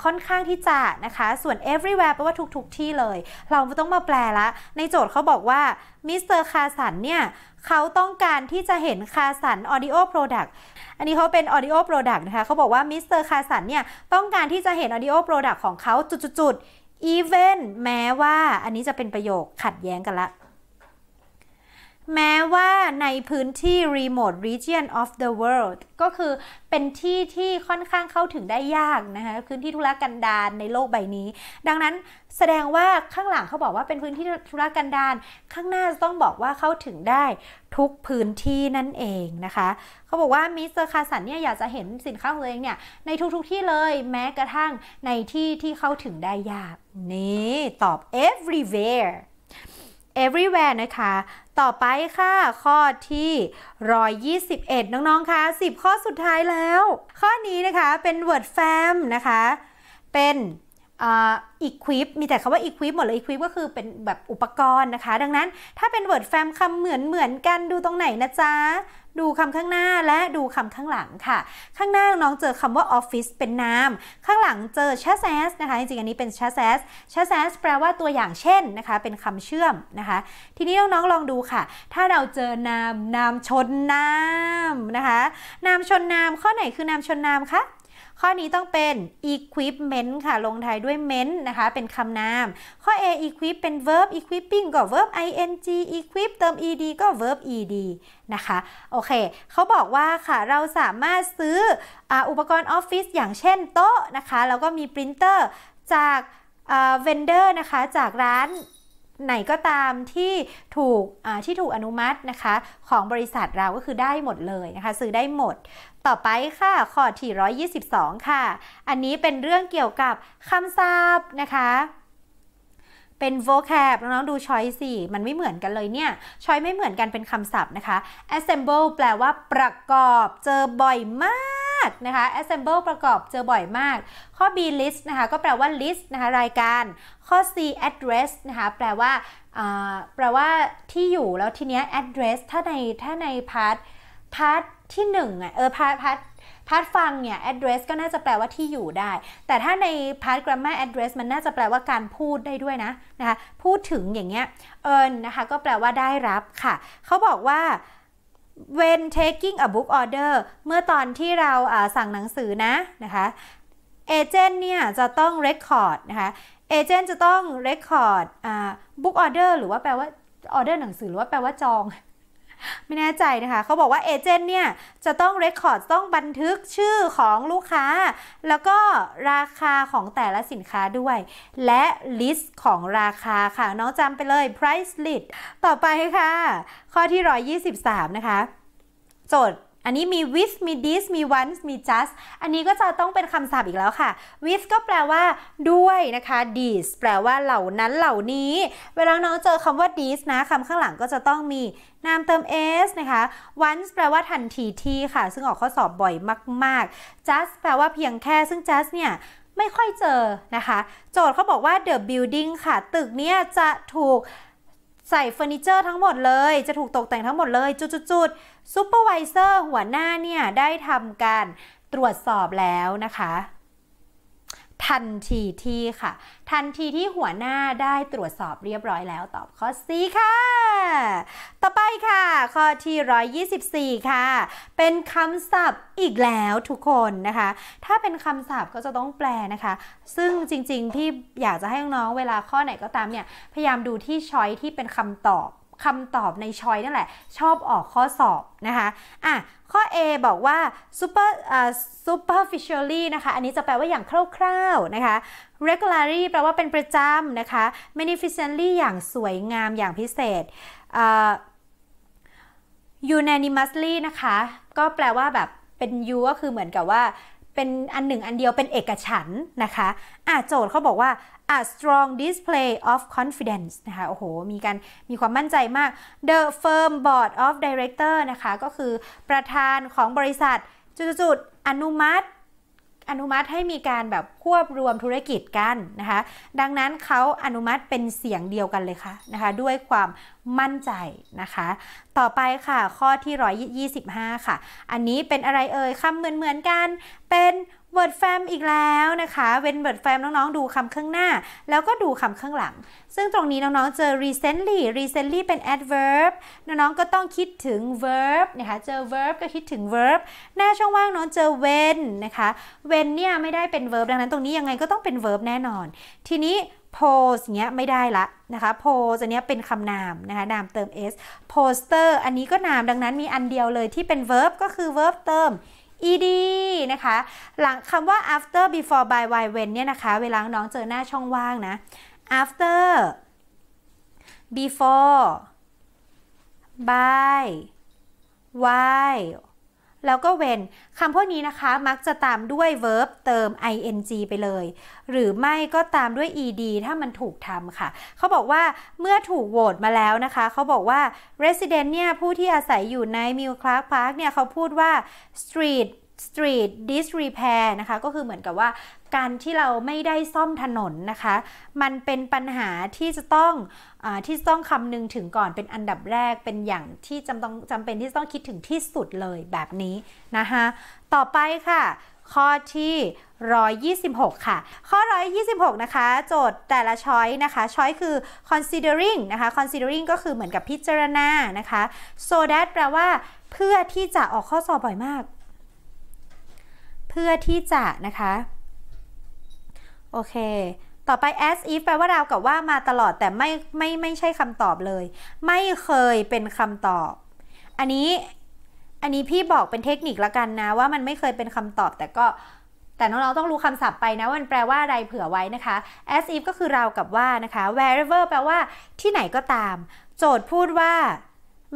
S1: ค่อนข้างที่จะนะคะ ส่วน everywhere แปลว่าทุกๆทที่เลย เราต้องมาแปลละ ในโจทย์เขาบอกว่ามิสเตอร์คาสันเนี่ยเขาต้องการที่จะเห็นคาสันออดิโอโปรดักต์อันนี้เขาเป็นออดิโอโปรดักต์นะคะ เขาบอกว่ามิสเตอร์คาสันเนี่ยต้องการที่จะเห็นออดิโอโปรดักต์ของเขาจุดๆ even แม้ว่าอันนี้จะเป็นประโยคขัดแย้งกันละแม้ว่าในพื้นที่ remote region of the world ก็คือเป็นที่ที่ค่อนข้างเข้าถึงได้ยากนะคะพื้นที่ธุรกันดารในโลกใบนี้ ดังนั้นแสดงว่าข้างหลังเขาบอกว่าเป็นพื้นที่ธุรกันดารข้างหน้าจะต้องบอกว่าเข้าถึงได้ทุกพื้นที่นั่นเองนะคะ เขาบอกว่ามิสเตอร์คาสันเนี่ยอยากจะเห็นสินค้าของตัวเองเนี่ยในทุกๆทที่เลย แม้กระทั่งในที่ที่เข้าถึงได้ยากนี่ตอบ everywhere everywhere นะคะต่อไปค่ะข้อที่121น้องๆคะ10 ข้อสุดท้ายแล้ว ข้อนี้นะคะเป็น word fam นะคะ เป็นอีควิปมีแต่คำว่าอีควิปหมดเลยอีควิปก็คือเป็นแบบอุปกรณ์นะคะ ดังนั้นถ้าเป็น word f ฟมคำเหมือนเหมือนกันดูตรงไหนนะจ๊ะดูคำข้างหน้าและดูคำข้างหลังค่ะ ข้างหน้าน้องเจอคำว่าออฟฟิศเป็นนามข้างหลังเจอ c h a s s a s นะคะจริงๆอันนี้เป็น c h a s s a s c h a s a s แปลว่าตัวอย่างเช่นนะคะ เป็นคำเชื่อมนะคะ ทีนี้น้องๆลองดูค่ะ ถ้าเราเจอนามนามชนนามนะคะ นามชนนามข้อไหนคือนามชนนามคะข้อนี้ต้องเป็น equipment ค่ะ ลงท้ายด้วย ment นะคะ เป็นคำนาม ข้อ A equip เป็น verb equipping ก็ verb ing equip เติม ed ก็ verb ed นะคะ โอเค เขาบอกว่าค่ะ เราสามารถซื้อออุปกรณ์ออฟฟิศอย่างเช่นโต๊ะนะคะแล้วก็มีปรินเตอร์จากเวนเดอร์นะคะ จากร้านไหนก็ตามที่ถูกที่ถูกอนุมัตินะคะ ของบริษัทเราก็คือได้หมดเลยนะคะ ซื้อได้หมด ต่อไปค่ะข้อที่122 ค่ะ อันนี้เป็นเรื่องเกี่ยวกับคำศัพท์นะคะ เป็น vocab น้อง ๆ ดูช้อยสี่มันไม่เหมือนกันเลยเนี่ย ช้อยไม่เหมือนกันเป็นคำศัพท์นะคะ assemble แปลว่าประกอบเจอบ่อยมากากนะคะ assemble ประกอบเจอบ่อยมาก ข้อ B list นะคะก็แปลว่า list นะคะรายการ ข้อ C address นะคะแปลว่าแปลว่าที่อยู่ แล้วทีเนี้ย address ถ้าในถ้าในพาร์ทพาร์ทที่1อ่ะเออพาร์ทพาร์ทพาร์ทฟังเนี่ย address ก็น่าจะแปลว่าที่อยู่ได้ แต่ถ้าในพาร์ท grammar address มันน่าจะแปลว่าการพูดได้ด้วยนะนะคะพูดถึงอย่างเงี้ย earn นะคะก็แปลว่าได้รับค่ะเขาบอกว่า when taking a book order เมื่อตอนที่เราสั่งหนังสือนะนะคะเอเจนต์เนี่ยจะต้อง record นะคะเอเจนต์จะต้อง record book order หรือว่าแปลว่า order หนังสือหรือว่าแปลว่าจองไม่แน่ใจนะคะ เขาบอกว่าเอเจนต์เนี่ยจะต้องเรคคอร์ดต้องบันทึกชื่อของลูกค้า แล้วก็ราคาของแต่ละสินค้าด้วย และลิสต์ของราคาค่ะ น้องจำไปเลย price list ต่อไปค่ะ ข้อที่ 123 นะคะ โจทย์อันนี้มี with มี this มี once มี just อันนี้ก็จะต้องเป็นคำศัพท์อีกแล้วค่ะ with ก็แปลว่าด้วยนะคะ this แปลว่าเหล่านั้นเหล่านี้ เวลาน้องเจอคำว่า this นะคำข้างหลังก็จะต้องมีนามเติม s นะคะ once แปลว่าทันทีที่ค่ะซึ่งออกข้อสอบบ่อยมากๆ just แปลว่าเพียงแค่ซึ่ง just เนี่ยไม่ค่อยเจอนะคะ โจทย์เขาบอกว่า the building ค่ะตึกเนี้ยจะถูกใส่เฟอร์นิเจอร์ทั้งหมดเลย จะถูกตกแต่งทั้งหมดเลยจุดๆๆซูเปอร์วิเซอร์หัวหน้าเนี่ยได้ทำการตรวจสอบแล้วนะคะทันทีที่ค่ะ ทันทีที่หัวหน้าได้ตรวจสอบเรียบร้อยแล้วตอบข้อ C ค่ะ ต่อไปค่ะข้อที่124 ค่ะ เป็นคำศัพท์อีกแล้วทุกคนนะคะ ถ้าเป็นคำศัพท์ก็จะต้องแปลนะคะ ซึ่งจริงๆพี่อยากจะให้น้องๆเวลาข้อไหนก็ตามเนี่ยพยายามดูที่ช้อยที่เป็นคำตอบคำตอบในชอยนั่นแหละ ชอบออกข้อสอบนะคะ อ่ะ ข้อ A บอกว่า super uh, superficially นะคะ อันนี้จะแปลว่าอย่างคร่าวๆนะคะ regularly แปลว่าเป็นประจำนะคะ magnificently อย่างสวยงามอย่างพิเศษ uh, unanimously นะคะ ก็แปลว่าแบบเป็น u ก็คือเหมือนกับว่าเป็นอันหนึ่งอันเดียวเป็นเอกฉันนะคะอ่ะโจทย์เขาบอกว่า a strong display of confidence นะคะ โอ้โห มีการมีความมั่นใจมาก the firm board of director นะคะ ก็คือประธานของบริษัทจุดๆอนุมัติอนุมัติให้มีการแบบควบรวมธุรกิจกันนะคะ ดังนั้นเขาอนุมัติเป็นเสียงเดียวกันเลยค่ะ นะคะด้วยความมั่นใจนะคะ ต่อไปค่ะข้อที่ 125 ค่ะ อันนี้เป็นอะไรเอ่ยคำเหมือนเหมือนกันเป็นเวิร์ดแฟมอีกแล้วนะคะเว้นเวิร์ดแฟมน้อง ๆ ดูคำข้างหน้า แล้วก็ดูคำข้างหลัง ซึ่งตรงนี้น้องๆเจอ recently recently เป็น adverb น้อง ๆ ก็ต้องคิดถึง verb นะคะ เจอ verb ก็คิดถึง verb หน้าช่องว่างน้องเจอ when นะคะ when เนี่ยไม่ได้เป็น verb ดังนั้นตรงนี้ยังไงก็ต้องเป็น verb แน่นอน ทีนี้ pose เนี้ยไม่ได้ละนะคะ pose อันนี้เป็นคำนามนะคะ นามเติม s poster อันนี้ก็นามดังนั้นมีอันเดียวเลยที่เป็น verb ก็คือ verb เติม ed นะคะ หลังคำว่า after before by why when เนี่ยนะคะ เวลาน้องเจอหน้าช่องว่างนะ after before by why แล้วก็ when คำพวกนี้นะคะมักจะตามด้วย verb เติม ing ไปเลย หรือไม่ก็ตามด้วย ed ถ้ามันถูกทำค่ะ เขาบอกว่าเมื่อถูกโหวตมาแล้วนะคะ เขาบอกว่า resident เนี่ย ผู้ที่อาศัยอยู่ใน m i l l Clark Park เนี่ยเขาพูดว่า street street disrepair นะคะ ก็คือเหมือนกับว่าการที่เราไม่ได้ซ่อมถนนนะคะ มันเป็นปัญหาที่จะต้องอที่ต้องคำนึงถึงก่อนเป็นอันดับแรกเป็นอย่างที่จำต้องจำเป็นที่ต้องคิดถึงที่สุดเลยแบบนี้นะคะต่อไปค่ะ ข้อที่ 126 ค่ะ ข้อ 126 นะคะ โจทย์แต่ละช้อยนะคะ ช้อยคือ considering นะคะ considering ก็คือเหมือนกับพิจารณา นะคะ so that แปลว่า เพื่อที่จะออกข้อสอบบ่อยมาก เพื่อที่จะนะคะโอเค ต่อไป as if แปลว่าราวกับว่ามาตลอด แต่ไม่ไม่ไม่ใช่คำตอบเลย ไม่เคยเป็นคำตอบ อันนี้อันนี้พี่บอกเป็นเทคนิคละกันนะว่ามันไม่เคยเป็นคำตอบแต่ก็แต่น้องๆต้องรู้คำศัพท์ไปนะว่ามันแปลว่าอะไรเผื่อไว้นะคะ as if ก็คือราวกับว่านะคะ wherever แปลว่าที่ไหนก็ตาม โจทย์พูดว่า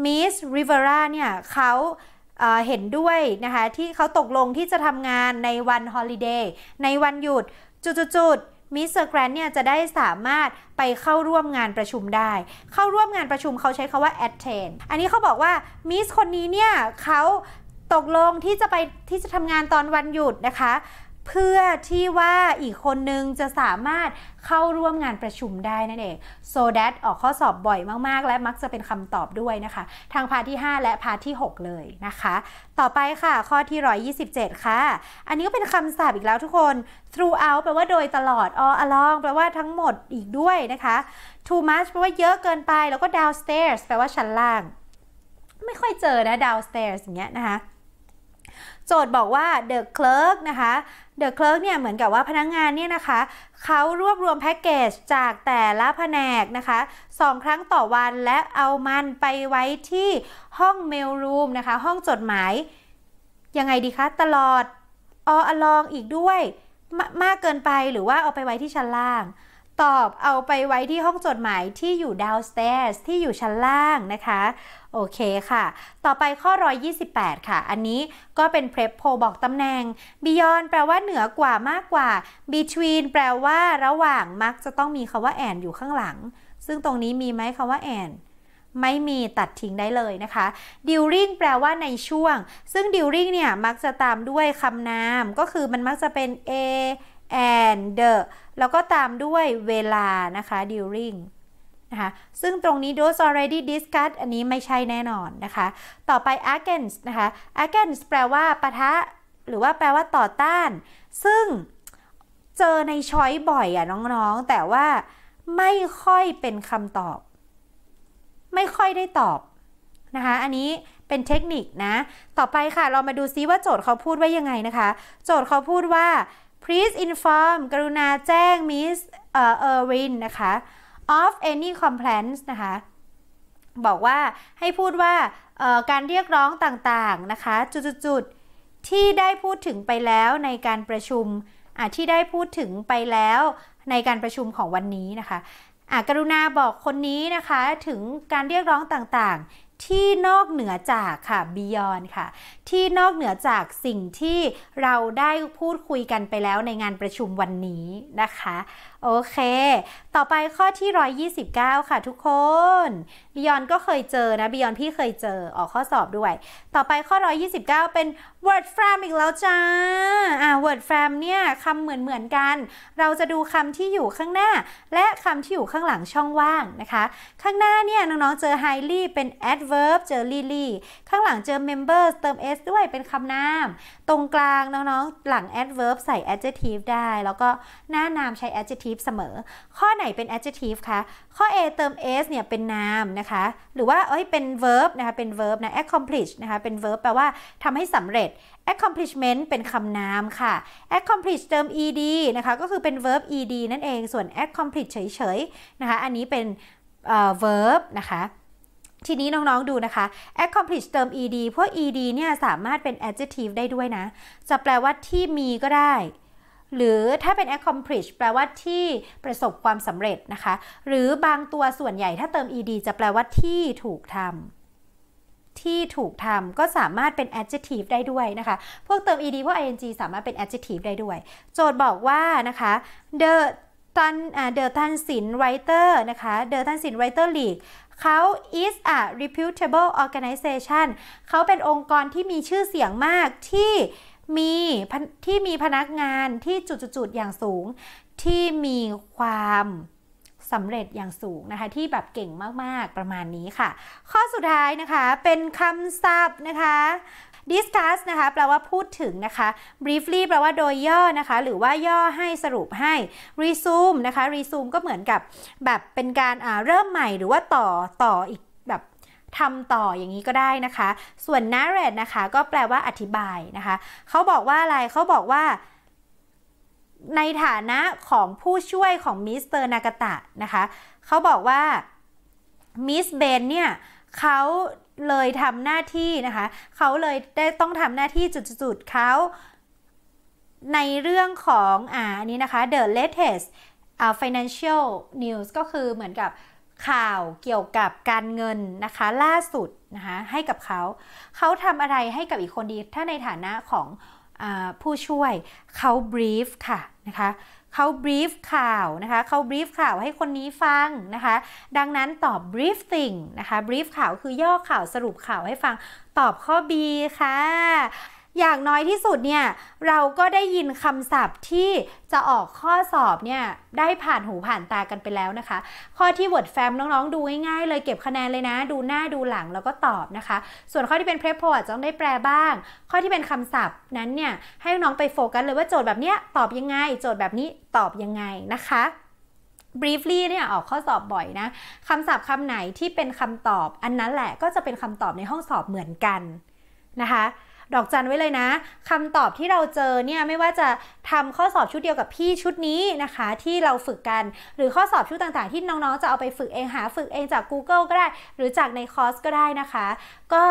S1: Miss Rivera เนี่ยเขาเห็นด้วยนะคะที่เขาตกลงที่จะทำงานในวันฮอลิเดย์ในวันหยุดจุดๆมิสเตอร์แกรนเนี่ยจะได้สามารถไปเข้าร่วมงานประชุมได้ เข้าร่วมงานประชุมเขาใช้คาว่า attend อันนี้เขาบอกว่ามิสคนนี้เนี่ยเขาตกลงที่จะไปที่จะทำงานตอนวันหยุดนะคะเพื่อที่ว่าอีกคนนึงจะสามารถเข้าร่วมงานประชุมได้นั่นเอง so that ออกข้อสอบบ่อยมาก ๆ และมักจะเป็นคำตอบด้วยนะคะ ทางพาที่ 5 และพาที่ 6 เลยนะคะ ต่อไปค่ะข้อที่ 127 ค่ะ อันนี้ก็เป็นคำศัพท์อีกแล้วทุกคน throughout แปลว่าโดยตลอด all along แปลว่าทั้งหมดอีกด้วยนะคะ too much แปลว่าเยอะเกินไปแล้วก็ downstairs แปลว่าชั้นล่าง ไม่ค่อยเจอนะ downstairs อย่างเงี้ยนะคะโจทย์บอกว่า The Clerk นะคะ The Clerk เนี่ยเหมือนกับว่าพนักงงานเนี่ยนะคะเขารวบรวมแพ็กเกจจากแต่ละแผนกนะคะสองครั้งต่อวันและเอามันไปไว้ที่ห้องเมลรูมนะคะ ห้องจดหมาย ยังไงดีคะ ตลอดอออลองอีกด้วยมมากเกินไปหรือว่าเอาไปไว้ที่ชั้นล่างตอบเอาไปไว้ที่ห้องจดหมายที่อยู่ downstairs ที่อยู่ชั้นล่างนะคะ โอเคค่ะ ต่อไปข้อ 128 ค่ะ อันนี้ก็เป็น prep poll บอกตำแหน่ง beyond แปลว่าเหนือกว่ามากกว่า between แปลว่าระหว่าง มักจะต้องมีคาว่า and อยู่ข้างหลัง ซึ่งตรงนี้มีไหมคาว่า and ไม่มีตัดทิ้งได้เลยนะคะ during แปลว่าในช่วง ซึ่ง during เนี่ย มักจะตามด้วยคำนาม ก็คือมันมักจะเป็น a and the แล้วก็ตามด้วยเวลานะคะ during นะคะซึ่งตรงนี้ those already discussed อันนี้ไม่ใช่แน่นอนนะคะ ต่อไป against นะคะ against แปลว่าปะทะ หรือว่าแปลว่าต่อต้าน ซึ่งเจอในช้อยบ่อยอะน้องๆแต่ว่าไม่ค่อยเป็นคำตอบ ไม่ค่อยได้ตอบนะคะอันนี้เป็นเทคนิคนะ ต่อไปค่ะเรามาดูซิว่าโจทย์เขาพูดว่ายังไงนะคะ โจทย์เขาพูดว่า please inform กรุณาแจ้ง Miss เอ่อเอ w ินนะคะ of any complaints นะคะบอกว่าให้พูดว่าการเรียกร้องต่างๆนะคะจุดๆที่ได้พูดถึงไปแล้วในการประชุมที่ได้พูดถึงไปแล้วในการประชุมของวันนี้นะคะกรุณาบอกคนนี้นะคะถึงการเรียกร้องต่างที่นอกเหนือจากค่ะ beyond ค่ะ ที่นอกเหนือจากสิ่งที่เราได้พูดคุยกันไปแล้วในงานประชุมวันนี้นะคะโอเค ต่อไปข้อที่ 129 ค่ะทุกคนบิยอนก็เคยเจอนะบิยอนพี่เคยเจอ ออกข้อสอบด้วย ต่อไปข้อ 129 เป็น word f r a m e อีกแล้วจ้าอ่า word f r a m e เนี่ยคำเหมือนเหมือนกัน เราจะดูคำที่อยู่ข้างหน้า และคำที่อยู่ข้างหลังช่องว่างนะคะ ข้างหน้าเนี่ยน้องๆ เจอ highly เป็น adverb เจอ lily ข้างหลังเจอ members เติม s ด้วย เป็นคำนาม ตรงกลางน้องๆหลัง adverb ใส่ adjective ได้ แล้วก็หน้านามใช้ adjective adjective เสมอ ข้อไหนเป็น adjective คะ ข้อ A เติม s เนี่ยเป็นนาม นะคะ หรือว่าเอ้ย เป็น verb นะคะ เป็น verb นะ accomplish นะคะ เป็น verb แปลว่าทำให้สำเร็จ accomplishment เป็นคำนามค่ะ accomplish เติม ed นะคะ ก็คือเป็น verb ed นั่นเอง ส่วน accomplish เฉย ๆ นะคะ อันนี้เป็น verb นะคะ ทีนี้น้องๆ ดูนะคะ accomplish เติม ed พวก ed เนี่ยสามารถเป็น adjective ได้ด้วยนะ จะแปลว่าที่มีก็ได้หรือถ้าเป็น accomplish แปลว่าที่ประสบความสำเร็จนะคะ หรือบางตัวส่วนใหญ่ถ้าเติม ed จะแปลว่าที่ถูกทำที่ถูกทำก็สามารถเป็น adjective ได้ด้วยนะคะ พวกเติม ed พวก ing สามารถเป็น adjective ได้ด้วย โจทย์บอกว่านะคะ the ตันเดอร์ทันสินไรเตอร์นะคะเดอร์ทันสินไรเตอร์ลีกเขา is a reputable organization เขาเป็นองค์กรที่มีชื่อเสียงมากที่มีที่มีพนักงานที่จุดๆอย่างสูง ที่มีความสำเร็จอย่างสูงนะคะ ที่แบบเก่งมากๆประมาณนี้ค่ะ ข้อสุดท้ายนะคะเป็นคำศัพท์นะคะ discuss นะคะแปลว่าพูดถึงนะคะ briefly แปลว่าโดยย่อนะคะ หรือว่าย่อให้สรุปให้ resume นะคะ resume ก็เหมือนกับแบบเป็นการเริ่มใหม่หรือว่าต่อต่ออีกทำต่ออย่างนี้ก็ได้นะคะ ส่วน narrate นะคะ ก็แปลว่าอธิบายนะคะเขาบอกว่าอะไรเขาบอกว่า ในฐานะของผู้ช่วยของมิสเตอร์นากาตะนะคะเขาบอกว่ามิสเบนเนี่ยเขาเลยทำหน้าที่นะคะเขาเลยได้ต้องทำหน้าที่จุดๆเขาในเรื่องของอ่านี้นะคะ the latest financial news ก็คือเหมือนกับข่าวเกี่ยวกับการเงินนะคะล่าสุดนะคะให้กับเขาเขาทำอะไรให้กับอีกคนดี ถ้าในฐานะของอผู้ช่วยเขา brief ค่ะนะคะเขา brief ข่าวนะคะเขา brief ข่าวให้คนนี้ฟังนะคะดังนั้นตอบ brief สิ่งนะคะ brief ข่าวคือย่อข่าวสรุปข่าวให้ฟังตอบข้อ B ค่ะอย่างน้อยที่สุดเนี่ยเราก็ได้ยินคำศัพท์ที่จะออกข้อสอบเนี่ยได้ผ่านหูผ่านตากันไปแล้วนะคะ ข้อที่ Word แฟมน้องๆดูง่ายๆเลยเก็บคะแนนเลยนะ ดูหน้าดูหลังแล้วก็ตอบนะคะ ส่วนข้อที่เป็น Prep Pro จะต้องได้แปลบ้าง ข้อที่เป็นคำศัพท์นั้นเนี่ยให้น้องไปโฟกัสเลยว่าโจทย์แบบเนี้ยตอบยังไง โจทย์แบบนี้ตอบยังไงนะคะ briefly เนี่ยออกข้อสอบบ่อยนะคำศัพท์คำไหนที่เป็นคำตอบ อันนั้นแหละก็จะเป็นคำตอบในห้องสอบเหมือนกันนะคะดอกจันไว้เลยนะคำตอบที่เราเจอเนี่ยไม่ว่าจะทำข้อสอบชุดเดียวกับพี่ชุดนี้นะคะ ที่เราฝึกกัน หรือข้อสอบชุดต่างๆที่น้องๆ จะเอาไปฝึกเองหาฝึกเองจาก Google ก็ได้ หรือจากในคอร์สก็ได้นะคะ ก็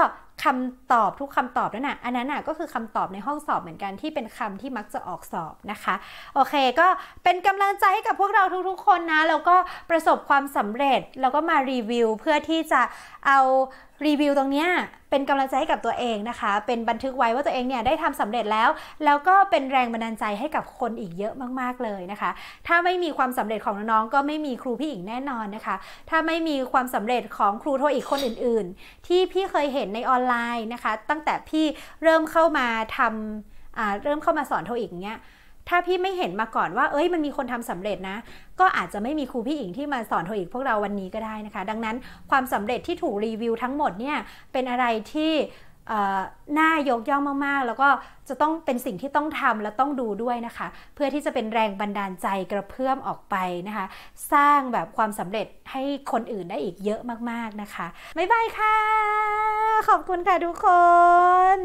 S1: คำตอบทุกคำตอบนั่นน่ะอันนั้นน่ะก็คือคำตอบในห้องสอบเหมือนกันที่เป็นคำที่มักจะออกสอบนะคะโอเคก็เป็นกำลังใจให้กับพวกเราทุก ๆ คนนะแล้วก็ประสบความสำเร็จแล้วก็มารีวิว เพื่อที่จะเอารีวิวตรงนี้เป็นกำลังใจให้กับตัวเองนะคะเป็นบันทึกไว้ว่าตัวเองเนี่ยได้ทำสำเร็จแล้ว แล้วก็เป็นแรงบันดาลใจให้กับคนอีกเยอะมากๆเลยนะคะ ถ้าไม่มีความสำเร็จของน้องๆก็ไม่มีครูพี่อีกแน่นอนนะคะ ถ้าไม่มีความสำเร็จของครูโทอีกคนอื่นๆ ที่พี่เคยเห็นในออนไลน์นะคะ ตั้งแต่พี่เริ่มเข้ามาทำเริ่มเข้ามาสอนโทอีกเนี้ยถ้าพี่ไม่เห็นมาก่อนว่า เอ้ยมันมีคนทำสำเร็จนะก็อาจจะไม่มีครูพี่อิงที่มาสอนโทอีกพวกเราวันนี้ก็ได้นะคะ ดังนั้นความสำเร็จที่ถูกรีวิวทั้งหมดเนี่ยเป็นอะไรที่น่ายกย่องมากๆ แล้วก็จะต้องเป็นสิ่งที่ต้องทำและต้องดูด้วยนะคะ เพื่อที่จะเป็นแรงบันดาลใจกระเพื่อมออกไปนะคะ สร้างแบบความสำเร็จให้คนอื่นได้อีกเยอะมากๆนะคะบ๊ายบายค่ะ ขอบคุณค่ะทุกคน